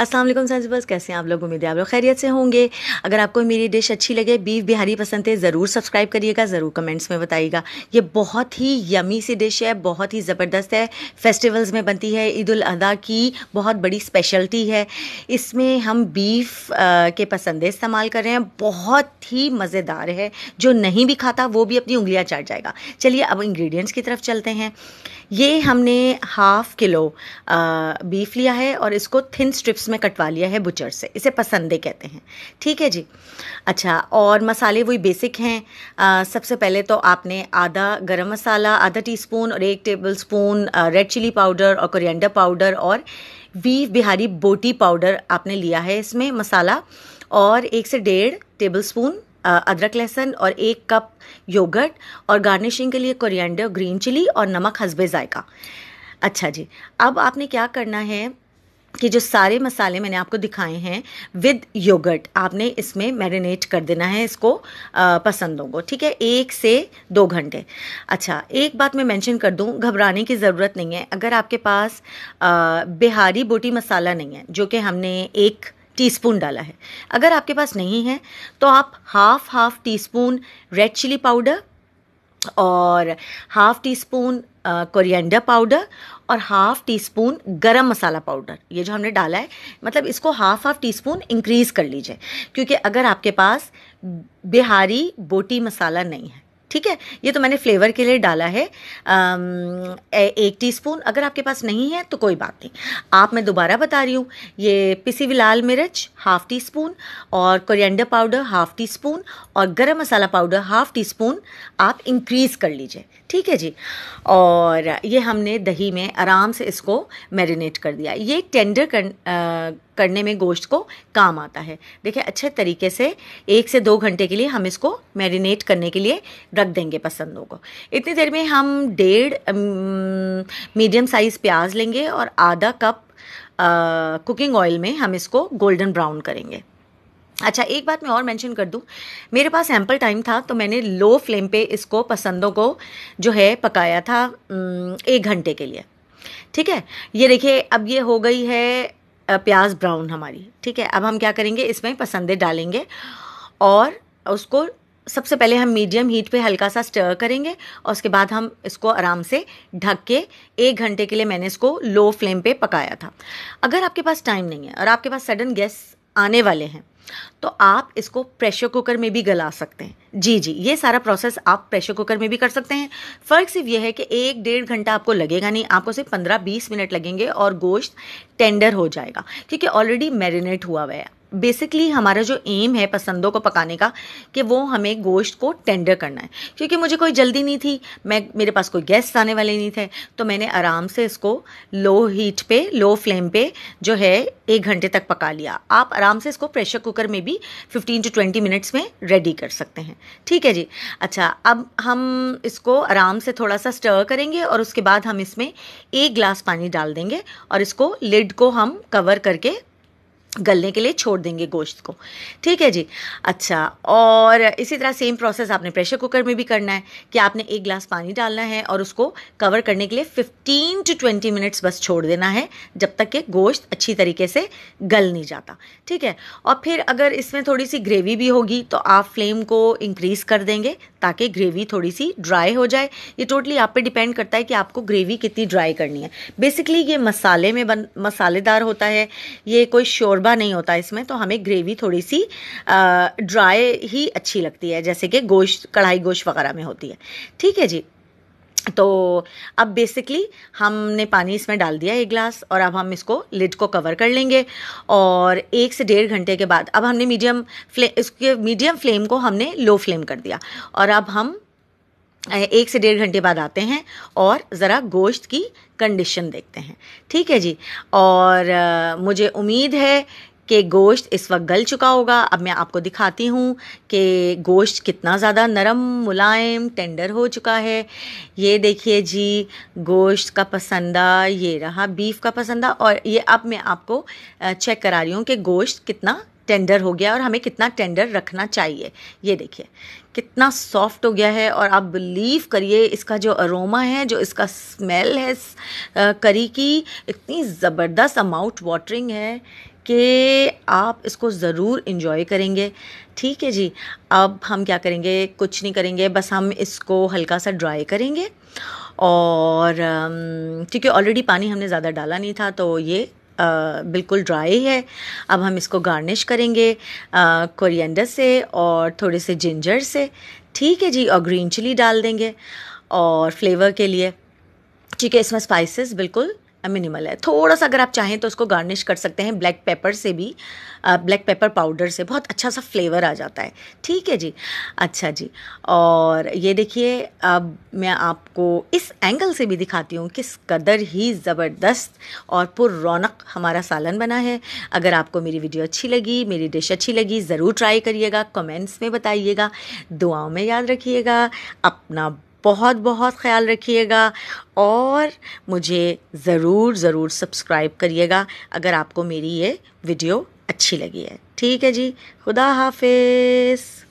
अस्सलाम वालेकुम साइंस कैसे हैं आप लोग उम्मीद है आप लोग खैरियत से होंगे अगर आपको मेरी डिश अच्छी लगे बीफ बिहारी पसंद है ज़रूर सब्सक्राइब करिएगा ज़रूर कमेंट्स में बताइएगा ये बहुत ही यमी सी डिश है बहुत ही ज़बरदस्त है फेस्टिवल्स में बनती है ईद उल अदा की बहुत बड़ी स्पेशलिटी है इसमें हम बीफ के पसंदे इस्तेमाल कर रहे हैं बहुत ही मज़ेदार है जो नहीं भी खाता वो भी अपनी उंगलियाँ चाट जाएगा चलिए अब इंग्रेडिएंट्स की तरफ चलते हैं ये हमने हाफ़ किलो बीफ लिया है और इसको थिन स्ट्रिप्स उसमें कटवा लिया है बुचर से इसे पसंदे कहते हैं ठीक है जी अच्छा और मसाले वही बेसिक हैं सबसे पहले तो आपने आधा गरम मसाला आधा टीस्पून और एक tablespoon red chilli powder और कोरिएंडर पाउडर और वी बिहारी बोटी पाउडर आपने लिया है इसमें मसाला और एक से डेढ़ टेबल स्पून अदरक लहसुन और एक कप योगर्ट और गार्निशिंग के लिए कोरिएंडर ग्रीन चिली और नमक हसबे जायका अच्छा जी अब आपने क्या करना है कि जो सारे मसाले मैंने आपको दिखाए हैं विद योगर्ट आपने इसमें मैरिनेट कर देना है इसको पसंदों को ठीक है एक से दो घंटे अच्छा एक बात मैं मेंशन कर दूं घबराने की ज़रूरत नहीं है अगर आपके पास आ, बिहारी बोटी मसाला नहीं है जो कि हमने एक टीस्पून डाला है अगर आपके पास नहीं है तो आप half half teaspoon red chilli powder और half teaspoon coriander powder और half teaspoon garam masala powder ये जो हमने डाला है मतलब इसको half half teaspoon increase कर लीजिए क्योंकि अगर आपके पास बिहारी बोटी मसाला नहीं है ठीक है ये तो मैंने फ्लेवर के लिए डाला है आ, एक टीस्पून अगर आपके पास नहीं है तो कोई बात नहीं आप मैं दोबारा बता रही हूँ ये पिसी हुई लाल मिर्च हाफ़ टी स्पून और coriander powder half teaspoon और garam masala powder half teaspoon आप इंक्रीज़ कर लीजिए ठीक है जी और ये हमने दही में आराम से इसको मैरिनेट कर दिया ये टेंडर कर, आ, करने में गोश्त को काम आता है देखिए अच्छे तरीके से एक से दो घंटे के लिए हम इसको मैरिनेट करने के लिए रख देंगे पसंदों को इतनी देर में हम डेढ़ मीडियम साइज़ प्याज लेंगे और आधा कप कुकिंग ऑयल में हम इसको गोल्डन ब्राउन करेंगे अच्छा एक बात मैं और मेंशन कर दूं मेरे पास एम्पल टाइम था तो मैंने लो फ्लेम पे इसको पसंदों को जो है पकाया था एक घंटे के लिए ठीक है ये देखिए अब ये हो गई है प्याज ब्राउन हमारी ठीक है अब हम क्या करेंगे इसमें पसंदे डालेंगे और उसको सबसे पहले हम मीडियम हीट पे हल्का सा स्टर करेंगे और उसके बाद हम इसको आराम से ढक के एक घंटे के लिए मैंने इसको लो फ्लेम पे पकाया था अगर आपके पास टाइम नहीं है और आपके पास सडन गैस आने वाले हैं तो आप इसको प्रेशर कुकर में भी गला सकते हैं जी जी ये सारा प्रोसेस आप प्रेशर कुकर में भी कर सकते हैं फ़र्क सिर्फ यह है कि एक डेढ़ घंटा आपको लगेगा नहीं आपको सिर्फ पंद्रह बीस मिनट लगेंगे और गोश्त टेंडर हो जाएगा क्योंकि ऑलरेडी मैरिनेट हुआ हुआ है बेसिकली हमारा जो एम है पसंदों को पकाने का कि वो हमें गोश्त को टेंडर करना है क्योंकि मुझे कोई जल्दी नहीं थी मैं मेरे पास कोई गेस्ट आने वाले नहीं थे तो मैंने आराम से इसको लो हीट पे लो फ्लेम पे जो है एक घंटे तक पका लिया आप आराम से इसको प्रेशर कुकर में भी 15 टू 20 मिनट्स में रेडी कर सकते हैं ठीक है जी अच्छा अब हम इसको आराम से थोड़ा सा स्टर करेंगे और उसके बाद हम इसमें एक ग्लास पानी डाल देंगे और इसको लिड को हम कवर करके गलने के लिए छोड़ देंगे गोश्त को ठीक है जी अच्छा और इसी तरह सेम प्रोसेस आपने प्रेशर कुकर में भी करना है कि आपने एक गिलास पानी डालना है और उसको कवर करने के लिए 15 टू 20 मिनट्स बस छोड़ देना है जब तक कि गोश्त अच्छी तरीके से गल नहीं जाता ठीक है और फिर अगर इसमें थोड़ी सी ग्रेवी भी होगी तो आप फ्लेम को इंक्रीज़ कर देंगे ताकि ग्रेवी थोड़ी सी ड्राई हो जाए ये टोटली आप पे डिपेंड करता है कि आपको ग्रेवी कितनी ड्राई करनी है बेसिकली ये मसाले में बन मसालेदार होता है ये कोई शोरबा नहीं होता इसमें तो हमें ग्रेवी थोड़ी सी ड्राई ही अच्छी लगती है जैसे कि गोश्त कढ़ाई गोश्त वगैरह में होती है ठीक है जी तो अब बेसिकली हमने पानी इसमें डाल दिया एक ग्लास और अब हम इसको लिड को कवर कर लेंगे और एक से डेढ़ घंटे के बाद अब हमने मीडियम फ्लेम इसके मीडियम फ्लेम को हमने लो फ्लेम कर दिया और अब हम एक से डेढ़ घंटे बाद आते हैं और ज़रा गोश्त की कंडीशन देखते हैं ठीक है जी और मुझे उम्मीद है कि गोश्त इस वक्त गल चुका होगा अब मैं आपको दिखाती हूँ कि गोश्त कितना ज़्यादा नरम मुलायम टेंडर हो चुका है ये देखिए जी गोश्त का पसंदा ये रहा बीफ का पसंदा और ये अब मैं आपको चेक करा रही हूँ कि गोश्त कितना टेंडर हो गया और हमें कितना टेंडर रखना चाहिए ये देखिए कितना सॉफ्ट हो गया है और आप बिलीव करिए इसका जो अरोमा है जो इसका स्मेल है करी की इतनी ज़बरदस्त अमाउंट वाटरिंग है कि आप इसको ज़रूर इन्जॉय करेंगे ठीक है जी अब हम क्या करेंगे कुछ नहीं करेंगे बस हम इसको हल्का सा ड्राई करेंगे और क्योंकि ऑलरेडी पानी हमने ज़्यादा डाला नहीं था तो ये आ, बिल्कुल ड्राई है अब हम इसको गार्निश करेंगे कोरिएंडर से और थोड़े से जिंजर से ठीक है जी और ग्रीन चिली डाल देंगे और फ्लेवर के लिए ठीक है इसमें स्पाइसेस बिल्कुल मिनिमल है थोड़ा सा अगर आप चाहें तो उसको गार्निश कर सकते हैं ब्लैक पेपर से भी ब्लैक पेपर पाउडर से बहुत अच्छा सा फ्लेवर आ जाता है ठीक है जी अच्छा जी और ये देखिए अब मैं आपको इस एंगल से भी दिखाती हूँ किस कदर ही ज़बरदस्त और पुर रौनक हमारा सालन बना है अगर आपको मेरी वीडियो अच्छी लगी मेरी डिश अच्छी लगी ज़रूर ट्राई करिएगा कमेंट्स में बताइएगा दुआओं में याद रखिएगा अपना बहुत बहुत ख्याल रखिएगा और मुझे ज़रूर ज़रूर सब्सक्राइब करिएगा अगर आपको मेरी ये वीडियो अच्छी लगी है ठीक है जी खुदा हाफिज़